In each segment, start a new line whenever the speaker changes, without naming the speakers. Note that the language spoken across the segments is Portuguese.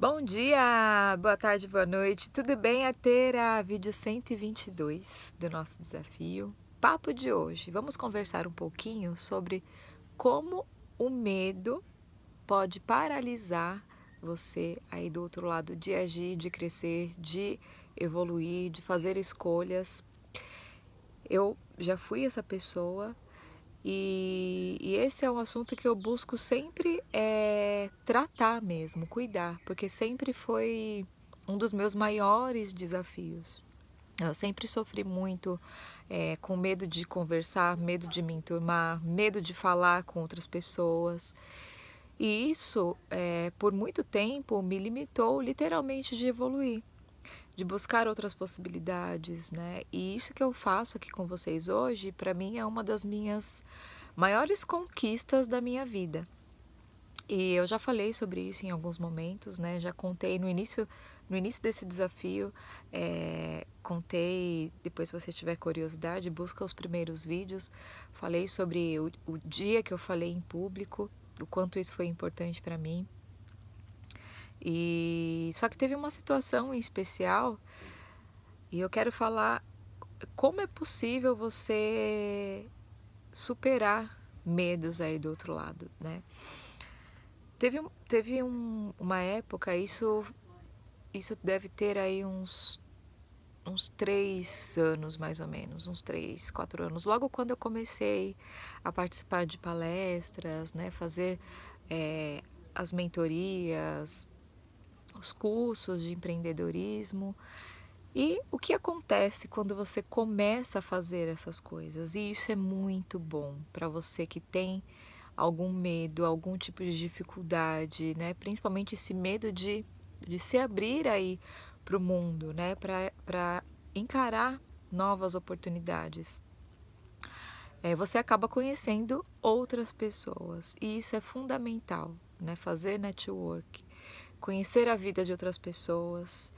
Bom dia, boa tarde, boa noite, tudo bem, Arteira? Vídeo 122 do nosso desafio. Papo de hoje, vamos conversar um pouquinho sobre como o medo pode paralisar você aí do outro lado de agir, de crescer, de evoluir, de fazer escolhas. Eu já fui essa pessoa e, e, esse é um assunto que eu busco sempre é, tratar mesmo, cuidar, porque sempre foi um dos meus maiores desafios. Eu sempre sofri muito é, com medo de conversar, medo de me enturmar, medo de falar com outras pessoas. E isso, é, por muito tempo, me limitou literalmente de evoluir de buscar outras possibilidades, né? E isso que eu faço aqui com vocês hoje, para mim é uma das minhas maiores conquistas da minha vida. E eu já falei sobre isso em alguns momentos, né? Já contei no início, no início desse desafio, é, contei. Depois, se você tiver curiosidade, busca os primeiros vídeos. Falei sobre o, o dia que eu falei em público, o quanto isso foi importante para mim. E só que teve uma situação em especial e eu quero falar como é possível você superar medos aí do outro lado, né? Teve, teve um, uma época, isso, isso deve ter aí uns, uns três anos mais ou menos, uns três, quatro anos. Logo quando eu comecei a participar de palestras, né, fazer é, as mentorias, os cursos de empreendedorismo. E o que acontece quando você começa a fazer essas coisas? E isso é muito bom para você que tem algum medo, algum tipo de dificuldade, né? Principalmente esse medo de, de se abrir aí para o mundo, né? Para encarar novas oportunidades. É, você acaba conhecendo outras pessoas e isso é fundamental, né? Fazer network conhecer a vida de outras pessoas.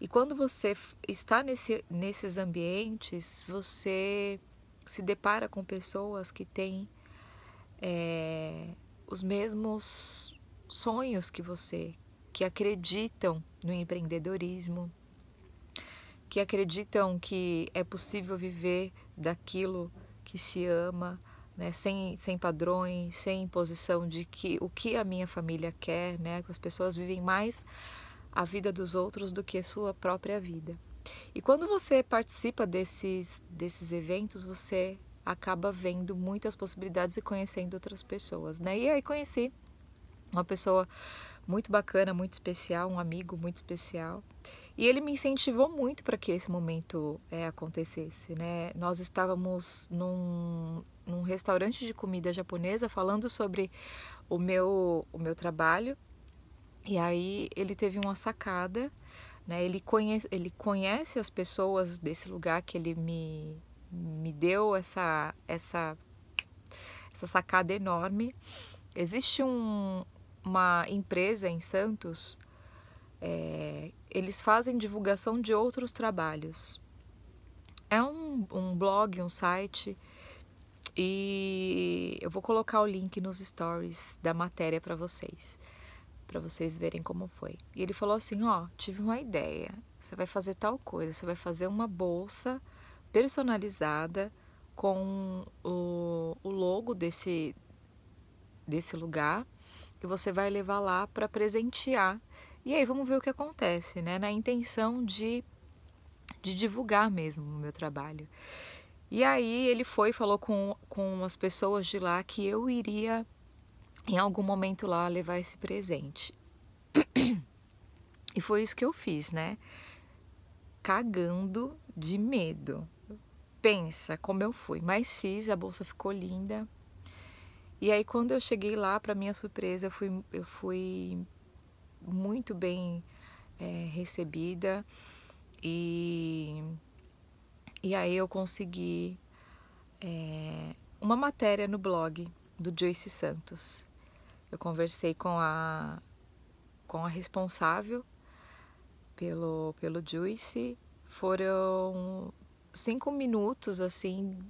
E quando você está nesse, nesses ambientes, você se depara com pessoas que têm é, os mesmos sonhos que você, que acreditam no empreendedorismo, que acreditam que é possível viver daquilo que se ama, né? sem, sem padrões, sem imposição de que o que a minha família quer, né? as pessoas vivem mais a vida dos outros do que a sua própria vida. E quando você participa desses, desses eventos, você acaba vendo muitas possibilidades e conhecendo outras pessoas, né? E aí conheci uma pessoa muito bacana, muito especial, um amigo muito especial. E ele me incentivou muito para que esse momento é, acontecesse, né? Nós estávamos num, num restaurante de comida japonesa falando sobre o meu, o meu trabalho. E aí ele teve uma sacada, né? Ele conhece, ele conhece as pessoas desse lugar que ele me, me deu essa, essa, essa sacada enorme. Existe um, uma empresa em Santos, é, eles fazem divulgação de outros trabalhos. É um, um blog, um site, e eu vou colocar o link nos stories da matéria para vocês, para vocês verem como foi. E ele falou assim: Ó, oh, tive uma ideia, você vai fazer tal coisa, você vai fazer uma bolsa personalizada com o, o logo desse, desse lugar que você vai levar lá para presentear. E aí vamos ver o que acontece, né? Na intenção de, de divulgar mesmo o meu trabalho. E aí ele foi falou com, com as pessoas de lá que eu iria em algum momento lá levar esse presente. E foi isso que eu fiz, né? Cagando de medo. Pensa como eu fui, mas fiz, a bolsa ficou linda. E aí quando eu cheguei lá, para minha surpresa, eu fui, eu fui muito bem é, recebida e, e aí eu consegui é, uma matéria no blog do Joyce Santos. Eu conversei com a, com a responsável pelo, pelo Joyce, foram cinco minutos assim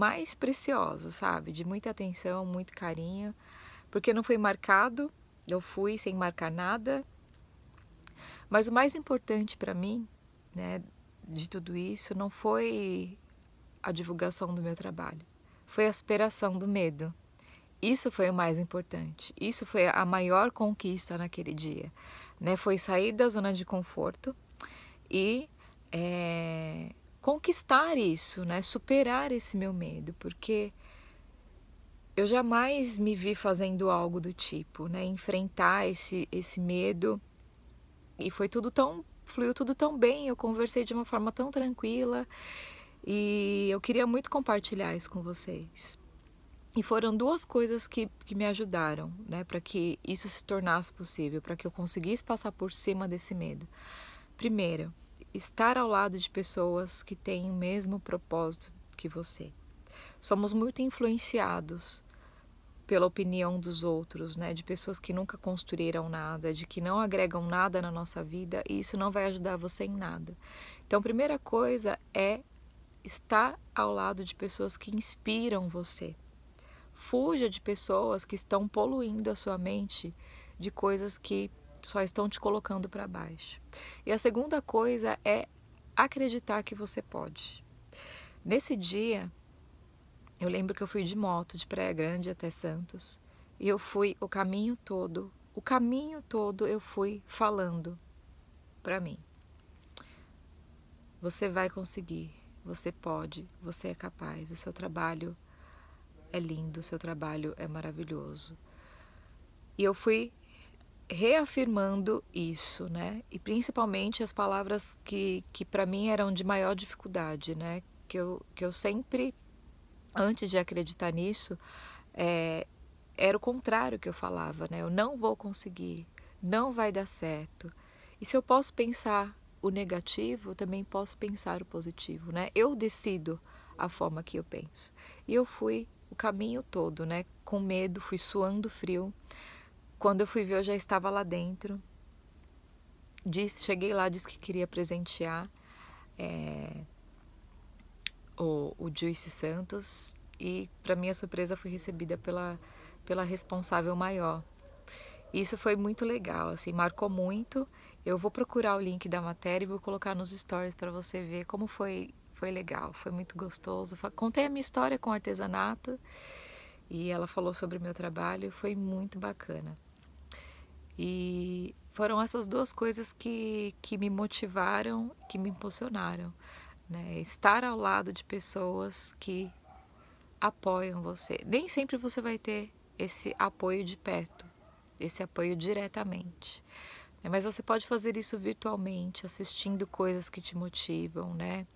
mais precioso, sabe? De muita atenção, muito carinho, porque não foi marcado, eu fui sem marcar nada. Mas o mais importante para mim, né, de tudo isso, não foi a divulgação do meu trabalho, foi a superação do medo. Isso foi o mais importante. Isso foi a maior conquista naquele dia, né? Foi sair da zona de conforto e é, conquistar isso, né? Superar esse meu medo, porque eu jamais me vi fazendo algo do tipo, né? Enfrentar esse esse medo. E foi tudo tão fluiu tudo tão bem, eu conversei de uma forma tão tranquila. E eu queria muito compartilhar isso com vocês. E foram duas coisas que, que me ajudaram, né, para que isso se tornasse possível, para que eu conseguisse passar por cima desse medo. Primeiro, estar ao lado de pessoas que têm o mesmo propósito que você. Somos muito influenciados pela opinião dos outros, né? De pessoas que nunca construíram nada, de que não agregam nada na nossa vida e isso não vai ajudar você em nada. Então, primeira coisa é estar ao lado de pessoas que inspiram você. Fuja de pessoas que estão poluindo a sua mente de coisas que só estão te colocando para baixo. E a segunda coisa é acreditar que você pode. Nesse dia, eu lembro que eu fui de moto de Praia Grande até Santos e eu fui o caminho todo, o caminho todo eu fui falando para mim. Você vai conseguir, você pode, você é capaz, o seu trabalho é lindo, o seu trabalho é maravilhoso. E eu fui reafirmando isso, né? E principalmente as palavras que, que para mim eram de maior dificuldade, né? Que eu, que eu sempre, antes de acreditar nisso, é, era o contrário que eu falava, né? Eu não vou conseguir, não vai dar certo. E se eu posso pensar o negativo, também posso pensar o positivo, né? Eu decido a forma que eu penso. E eu fui o caminho todo, né? Com medo, fui suando frio. Quando eu fui ver, eu já estava lá dentro. Disse, cheguei lá, disse que queria presentear é, o, o Juice Santos e, para minha surpresa, fui recebida pela, pela responsável maior. Isso foi muito legal, assim, marcou muito. Eu vou procurar o link da matéria e vou colocar nos stories para você ver como foi, foi legal, foi muito gostoso. Contei a minha história com o artesanato e ela falou sobre o meu trabalho, foi muito bacana. E foram essas duas coisas que, que me motivaram, que me impulsionaram. Né? Estar ao lado de pessoas que apoiam você. Nem sempre você vai ter esse apoio de perto, esse apoio diretamente. Né? Mas você pode fazer isso virtualmente, assistindo coisas que te motivam, né?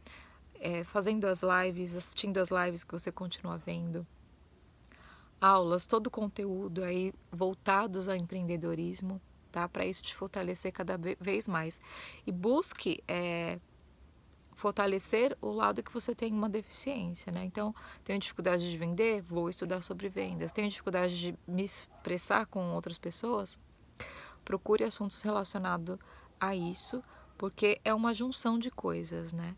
É, fazendo as lives, assistindo as lives que você continua vendo, aulas, todo o conteúdo aí voltados ao empreendedorismo, tá? Para isso te fortalecer cada vez mais. E busque é, fortalecer o lado que você tem uma deficiência, né? Então, tenho dificuldade de vender, vou estudar sobre vendas. Tenho dificuldade de me expressar com outras pessoas, procure assuntos relacionados a isso, porque é uma junção de coisas, né?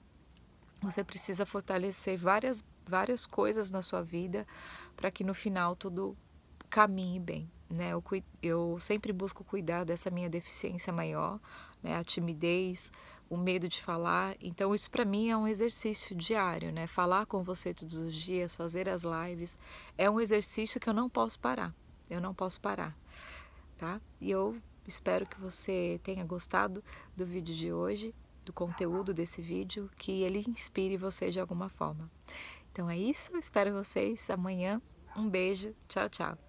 Você precisa fortalecer várias, várias coisas na sua vida para que no final tudo caminhe bem. Né? Eu, eu sempre busco cuidar dessa minha deficiência maior, né? a timidez, o medo de falar. Então, isso para mim é um exercício diário, né? Falar com você todos os dias, fazer as lives, é um exercício que eu não posso parar. Eu não posso parar, tá? E eu espero que você tenha gostado do vídeo de hoje do conteúdo desse vídeo, que ele inspire você de alguma forma. Então é isso, espero vocês amanhã. Um beijo, tchau, tchau.